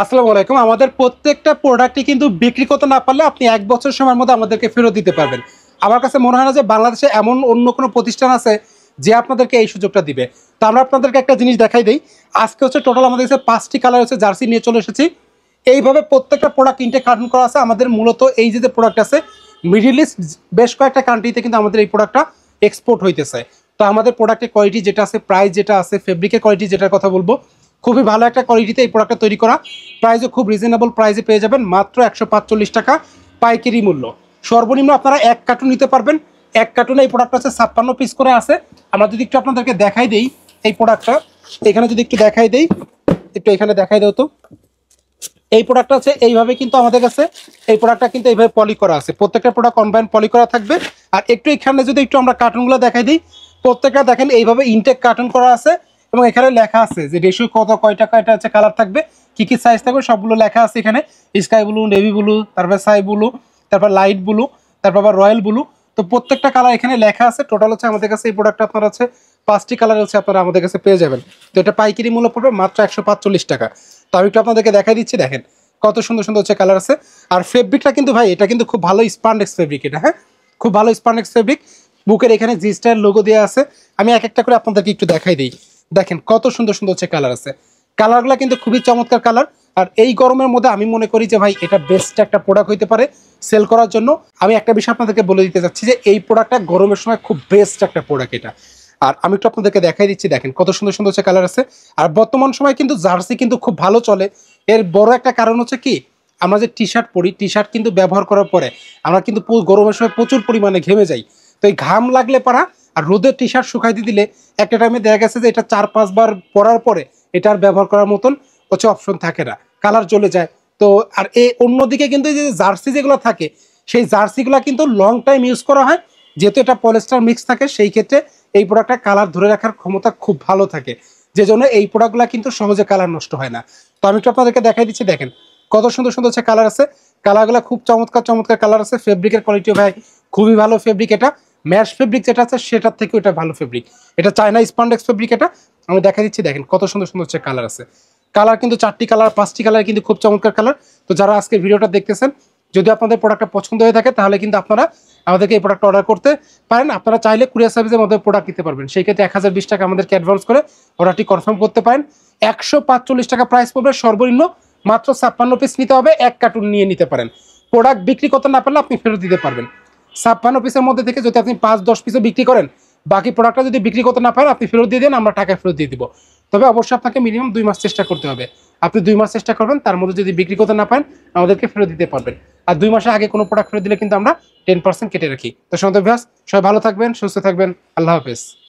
আসসালামু আলাইকুম আমাদের প্রত্যেকটা প্রোডাক্টই কিন্তু বিক্রি করতে না পারলে আপনি এক বছর সময়ের মধ্যে আমাদেরকে ফেরত দিতে পারবেন আমার কাছে মনে হয় না যে বাংলাদেশে এমন অন্য কোনো প্রতিষ্ঠান আছে যে আপনাদেরকে এই সুযোগটা দিবে তো আমরা আপনাদেরকে একটা জিনিস দেখাই দিই আজকে হচ্ছে টোটাল আমাদের কাছে পাঁচটি কালার হচ্ছে জার্সি নিয়ে চলে এসেছি এইভাবে প্রত্যেকটা প্রোডাক্ট তিনটে কার্টুন করা আছে আমাদের মূলত এই যে প্রোডাক্ট আছে মিডিল ইস্ট বেশ কয়েকটা কান্ট্রিতে কিন্তু আমাদের এই প্রোডাক্টটা এক্সপোর্ট হইতেছে তো আমাদের প্রোডাক্টের কোয়ালিটি যেটা আছে প্রাইস যেটা আছে ফেব্রিকের কোয়ালিটি যেটার কথা বলবো খুবই ভালো একটা কোয়ালিটিতে এই প্রোডাক্টটা তৈরি করা প্রাইসও খুব রিজনেবল প্রাইসে পেয়ে যাবেন মাত্র একশো টাকা পাইকারি মূল্য সর্বনিম্ন আপনারা এক কার্টুন নিতে পারবেন এক কার্টুনে এই প্রোডাক্টটা আছে ছাপ্পান্ন পিস করে আছে আমরা যদি একটু আপনাদেরকে দেখাই দেই এই প্রোডাক্টটা এখানে যদি একটু দেখাই দেই একটু এখানে দেখাই দেও তো এই প্রোডাক্টটা আছে এইভাবে কিন্তু আমাদের কাছে এই প্রোডাক্টটা কিন্তু এইভাবে পলি করা আছে প্রত্যেকটা প্রোডাক্ট কম্বাইন পলি করা থাকবে আর একটু এখানে যদি একটু আমরা কার্টুনগুলো দেখাই দিই প্রত্যেকটা দেখেন এইভাবে ইনটেক কার্টুন করা আছে এবং এখানে লেখা আছে যে রেশিও কত কয়টা কয়টা হচ্ছে কালার থাকবে কি কি সাইজ থাকবে সবগুলো লেখা আছে এখানে স্কাই ব্লু নেভি ব্লু তারপর সাই ব্লু তারপর লাইট ব্লু তারপর আবার রয়্যাল ব্লু তো প্রত্যেকটা কালার এখানে লেখা আছে টোটাল হচ্ছে আমাদের কাছে এই প্রোডাক্টটা আপনার হচ্ছে পাঁচটি কালার হচ্ছে আপনারা আমাদের কাছে পেয়ে যাবেন তো এটা পাইকারি মূল্য পড়বে মাত্র একশো টাকা তো আমি একটু আপনাদেরকে দেখাই দিচ্ছি দেখেন কত সুন্দর সুন্দর হচ্ছে কালার আছে আর ফেব্রিকটা কিন্তু ভাই এটা কিন্তু খুব ভালো স্পান্ডেক্স ফেব্রিক এটা হ্যাঁ খুব ভালো স্পান্ডেক্স ফেব্রিক বুকের এখানে জিস্টার লোগো দেওয়া আছে আমি এক একটা করে আপনাদেরকে একটু দেখাই দিই দেখেন কত সুন্দর সুন্দর হচ্ছে কালার আছে কালারগুলো কিন্তু খুবই চমৎকার কালার আর এই গরমের মধ্যে আমি মনে করি যে ভাই এটা বেস্ট একটা প্রোডাক্ট হইতে পারে সেল করার জন্য আমি একটা বিষয় আপনাদেরকে বলে দিতে চাচ্ছি যে এই প্রোডাক্টটা গরমের সময় খুব বেস্ট একটা প্রোডাক্ট এটা আর আমি একটু আপনাদেরকে দেখাই দিচ্ছি দেখেন কত সুন্দর সুন্দর হচ্ছে কালার আছে আর বর্তমান সময় কিন্তু জার্সি কিন্তু খুব ভালো চলে এর বড় একটা কারণ হচ্ছে কি আমরা যে টি শার্ট পরি টি শার্ট কিন্তু ব্যবহার করার পরে আমরা কিন্তু গরমের সময় প্রচুর পরিমাণে ঘেমে যাই তো এই ঘাম লাগলে পারা আর রোদে টি শার্ট শুকাইতে দিলে একটা টাইমে দেখা গেছে যে এটা চার পাঁচবার পরার পরে এটা আর ব্যবহার করার মতন হচ্ছে অপশন থাকে না কালার চলে যায় তো আর এ অন্যদিকে কিন্তু যে জার্সি যেগুলো থাকে সেই জার্সিগুলো কিন্তু লং টাইম ইউজ করা হয় যেহেতু এটা পলেস্টার মিক্স থাকে সেই ক্ষেত্রে এই প্রোডাক্টটা কালার ধরে রাখার ক্ষমতা খুব ভালো থাকে যে জন্য এই প্রোডাক্টগুলো কিন্তু সহজে কালার নষ্ট হয় না তো আমি একটু আপনাদেরকে দেখাই দিচ্ছি দেখেন কত সুন্দর সুন্দর হচ্ছে কালার আছে কালারগুলো খুব চমৎকার চমৎকার কালার আছে ফেব্রিকের কোয়ালিটিও ভাই খুবই ভালো ফেব্রিক এটা ম্যাশ ফেব্রিক যেটা আছে সেটার থেকে ওটা ভালো ফেব্রিক এটা চায়না স্পন্ডেক্স ফেব্রিক এটা আমি দেখা দিচ্ছি দেখেন কত সুন্দর সুন্দর হচ্ছে কালার আছে কালার কিন্তু চারটি কালার পাঁচটি কালার কিন্তু খুব চমৎকার কালার তো যারা আজকে ভিডিওটা দেখতেছেন যদি আপনাদের প্রোডাক্টটা পছন্দ হয়ে থাকে তাহলে কিন্তু আপনারা আমাদেরকে এই প্রোডাক্ট অর্ডার করতে পারেন আপনারা চাইলে কুরিয়ার সার্ভিসের মধ্যে প্রোডাক্ট দিতে পারবেন সেই ক্ষেত্রে এক হাজার বিশ টাকা আমাদেরকে অ্যাডভান্স করে অর্ডারটি কনফার্ম করতে পারেন একশো পাঁচচল্লিশ টাকা প্রাইস পড়বে সর্বনিম্ন মাত্র ছাপ্পান্ন পিস নিতে হবে এক কার্টুন নিয়ে নিতে পারেন প্রোডাক্ট বিক্রি করতে না পারলে আপনি ফেরত দিতে পারবেন ছাপ্পান্ন পিসের মধ্যে থেকে যদি আপনি পাঁচ দশ পিসে বিক্রি করেন বাকি প্রোডাক্টটা যদি বিক্রি করতে না পারেন আপনি ফেরত দিয়ে দেন আমরা টাকা ফেরত দিয়ে দিব তবে অবশ্যই আপনাকে মিনিমাম দুই মাস চেষ্টা করতে হবে আপনি দুই মাস চেষ্টা করবেন তার মধ্যে যদি বিক্রি করতে না পারেন আমাদেরকে ফেরত দিতে পারবেন আর দুই মাসের আগে কোনো প্রোডাক্ট ফেরত দিলে কিন্তু আমরা টেন পার্সেন্ট কেটে রাখি তো সন্ত সবাই ভালো থাকবেন সুস্থ থাকবেন আল্লাহ হাফেজ